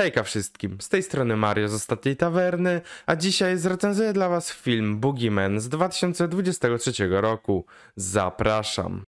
Hejka wszystkim, z tej strony Mario z Ostatniej Tawerny, a dzisiaj zrecenzuję dla Was film Boogeyman z 2023 roku. Zapraszam.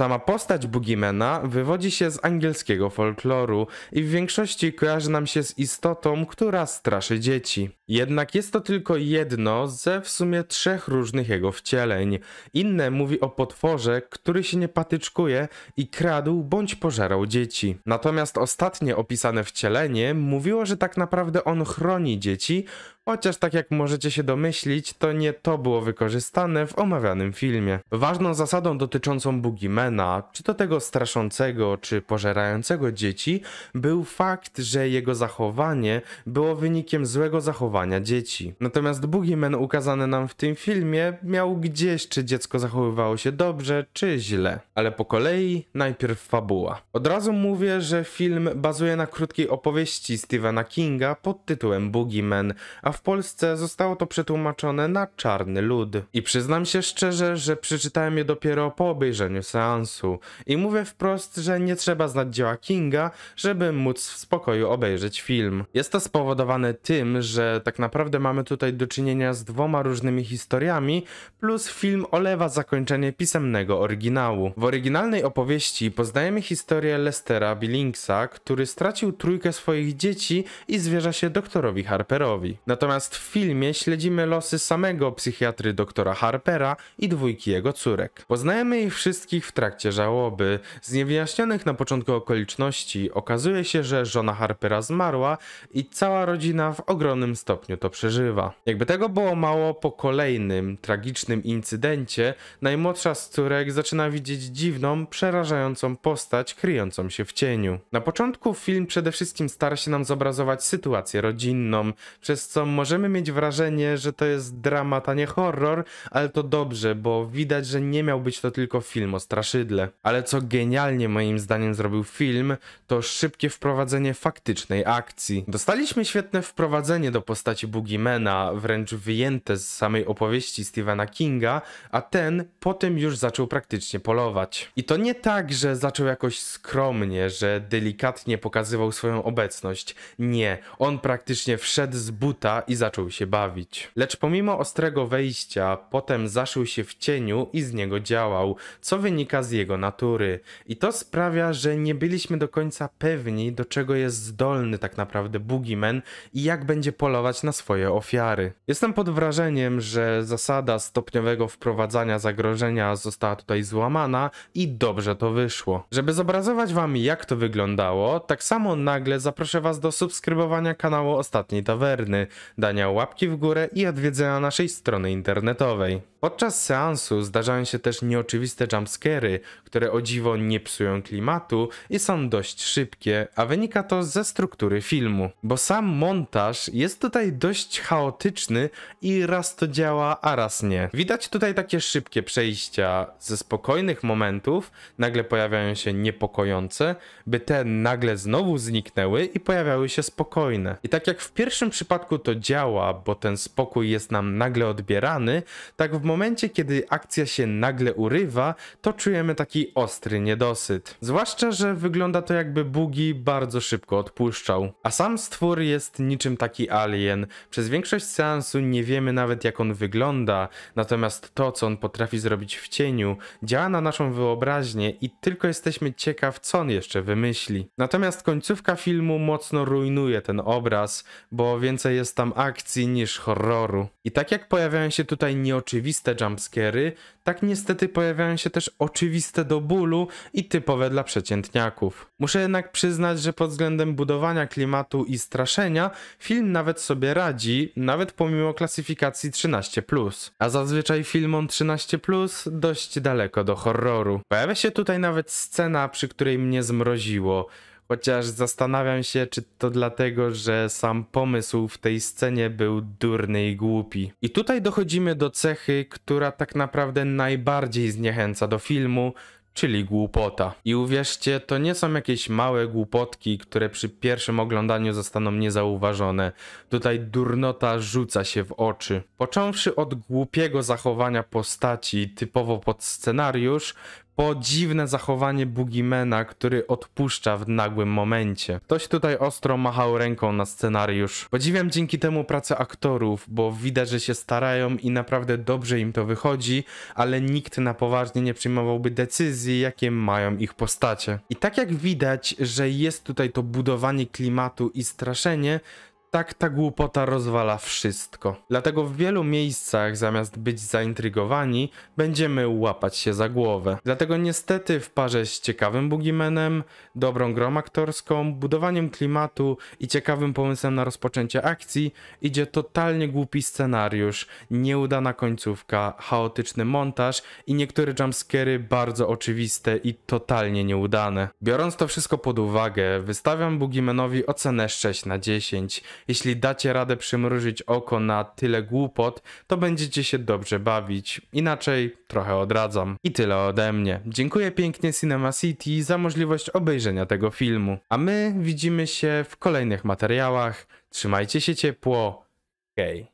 Sama postać Boogiemana wywodzi się z angielskiego folkloru i w większości kojarzy nam się z istotą, która straszy dzieci. Jednak jest to tylko jedno ze w sumie trzech różnych jego wcieleń. Inne mówi o potworze, który się nie patyczkuje i kradł bądź pożerał dzieci. Natomiast ostatnie opisane wcielenie mówiło, że tak naprawdę on chroni dzieci, chociaż tak jak możecie się domyślić, to nie to było wykorzystane w omawianym filmie. Ważną zasadą dotyczącą Boogiemana, czy to tego straszącego, czy pożerającego dzieci, był fakt, że jego zachowanie było wynikiem złego zachowania dzieci. Natomiast Boogieman ukazany nam w tym filmie miał gdzieś, czy dziecko zachowywało się dobrze, czy źle. Ale po kolei najpierw fabuła. Od razu mówię, że film bazuje na krótkiej opowieści Stephena Kinga pod tytułem Boogieman, a a w Polsce zostało to przetłumaczone na czarny lud. I przyznam się szczerze, że przeczytałem je dopiero po obejrzeniu seansu. I mówię wprost, że nie trzeba znać dzieła Kinga, żeby móc w spokoju obejrzeć film. Jest to spowodowane tym, że tak naprawdę mamy tutaj do czynienia z dwoma różnymi historiami, plus film olewa zakończenie pisemnego oryginału. W oryginalnej opowieści poznajemy historię Lestera Billingsa, który stracił trójkę swoich dzieci i zwierza się doktorowi Harperowi. Natomiast w filmie śledzimy losy samego psychiatry doktora Harpera i dwójki jego córek. Poznajemy ich wszystkich w trakcie żałoby. Z niewyjaśnionych na początku okoliczności okazuje się, że żona Harpera zmarła i cała rodzina w ogromnym stopniu to przeżywa. Jakby tego było mało, po kolejnym tragicznym incydencie najmłodsza z córek zaczyna widzieć dziwną, przerażającą postać kryjącą się w cieniu. Na początku film przede wszystkim stara się nam zobrazować sytuację rodzinną, przez co możemy mieć wrażenie, że to jest dramat, a nie horror, ale to dobrze, bo widać, że nie miał być to tylko film o straszydle. Ale co genialnie moim zdaniem zrobił film, to szybkie wprowadzenie faktycznej akcji. Dostaliśmy świetne wprowadzenie do postaci Boogiemana, wręcz wyjęte z samej opowieści Stephena Kinga, a ten potem już zaczął praktycznie polować. I to nie tak, że zaczął jakoś skromnie, że delikatnie pokazywał swoją obecność. Nie, on praktycznie wszedł z buta i zaczął się bawić. Lecz pomimo ostrego wejścia, potem zaszył się w cieniu i z niego działał, co wynika z jego natury. I to sprawia, że nie byliśmy do końca pewni, do czego jest zdolny tak naprawdę Boogeyman i jak będzie polować na swoje ofiary. Jestem pod wrażeniem, że zasada stopniowego wprowadzania zagrożenia została tutaj złamana i dobrze to wyszło. Żeby zobrazować wam jak to wyglądało, tak samo nagle zaproszę was do subskrybowania kanału Ostatniej Tawerny dania łapki w górę i odwiedzenia naszej strony internetowej. Podczas seansu zdarzają się też nieoczywiste jumpscary, które o dziwo nie psują klimatu i są dość szybkie, a wynika to ze struktury filmu. Bo sam montaż jest tutaj dość chaotyczny i raz to działa, a raz nie. Widać tutaj takie szybkie przejścia ze spokojnych momentów, nagle pojawiają się niepokojące, by te nagle znowu zniknęły i pojawiały się spokojne. I tak jak w pierwszym przypadku to działa, bo ten spokój jest nam nagle odbierany, tak w momencie, kiedy akcja się nagle urywa, to czujemy taki ostry niedosyt. Zwłaszcza, że wygląda to jakby Bugi bardzo szybko odpuszczał. A sam stwór jest niczym taki alien. Przez większość seansu nie wiemy nawet jak on wygląda, natomiast to, co on potrafi zrobić w cieniu, działa na naszą wyobraźnię i tylko jesteśmy ciekaw, co on jeszcze wymyśli. Natomiast końcówka filmu mocno rujnuje ten obraz, bo więcej jest tam tam akcji niż horroru. I tak jak pojawiają się tutaj nieoczywiste jumpscary, tak niestety pojawiają się też oczywiste do bólu i typowe dla przeciętniaków. Muszę jednak przyznać, że pod względem budowania klimatu i straszenia film nawet sobie radzi, nawet pomimo klasyfikacji 13+. A zazwyczaj filmom 13+, dość daleko do horroru. Pojawia się tutaj nawet scena, przy której mnie zmroziło. Chociaż zastanawiam się, czy to dlatego, że sam pomysł w tej scenie był durny i głupi. I tutaj dochodzimy do cechy, która tak naprawdę najbardziej zniechęca do filmu, czyli głupota. I uwierzcie, to nie są jakieś małe głupotki, które przy pierwszym oglądaniu zostaną niezauważone. Tutaj durnota rzuca się w oczy. Począwszy od głupiego zachowania postaci typowo pod scenariusz, po dziwne zachowanie Boogiemana, który odpuszcza w nagłym momencie. Ktoś tutaj ostro machał ręką na scenariusz. Podziwiam dzięki temu pracę aktorów, bo widać, że się starają i naprawdę dobrze im to wychodzi, ale nikt na poważnie nie przyjmowałby decyzji, jakie mają ich postacie. I tak jak widać, że jest tutaj to budowanie klimatu i straszenie, tak ta głupota rozwala wszystko. Dlatego w wielu miejscach, zamiast być zaintrygowani, będziemy łapać się za głowę. Dlatego niestety w parze z ciekawym Bugimenem, dobrą grą aktorską, budowaniem klimatu i ciekawym pomysłem na rozpoczęcie akcji idzie totalnie głupi scenariusz, nieudana końcówka, chaotyczny montaż i niektóre jumpscary bardzo oczywiste i totalnie nieudane. Biorąc to wszystko pod uwagę, wystawiam Bugimenowi ocenę 6 na 10 jeśli dacie radę przymrużyć oko na tyle głupot, to będziecie się dobrze bawić. Inaczej trochę odradzam. I tyle ode mnie. Dziękuję pięknie Cinema City za możliwość obejrzenia tego filmu. A my widzimy się w kolejnych materiałach. Trzymajcie się ciepło. Hej.